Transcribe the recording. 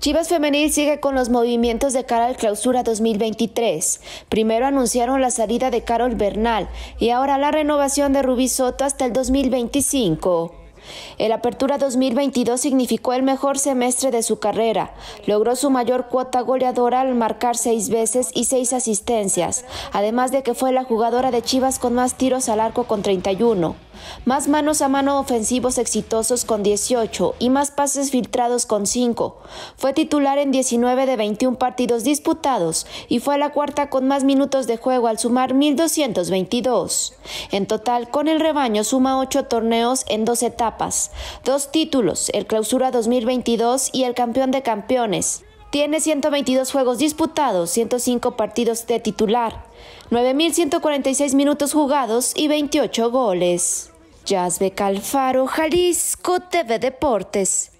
Chivas Femenil sigue con los movimientos de cara al clausura 2023. Primero anunciaron la salida de Carol Bernal y ahora la renovación de Rubí Soto hasta el 2025. El Apertura 2022 significó el mejor semestre de su carrera. Logró su mayor cuota goleadora al marcar seis veces y seis asistencias, además de que fue la jugadora de Chivas con más tiros al arco con 31 más manos a mano ofensivos exitosos con 18 y más pases filtrados con 5. Fue titular en 19 de 21 partidos disputados y fue la cuarta con más minutos de juego al sumar 1.222. En total, con el rebaño suma 8 torneos en dos etapas, dos títulos, el Clausura 2022 y el Campeón de Campeones, tiene 122 juegos disputados, 105 partidos de titular, 9.146 minutos jugados y 28 goles. Jasbe Calfaro, Jalisco TV Deportes.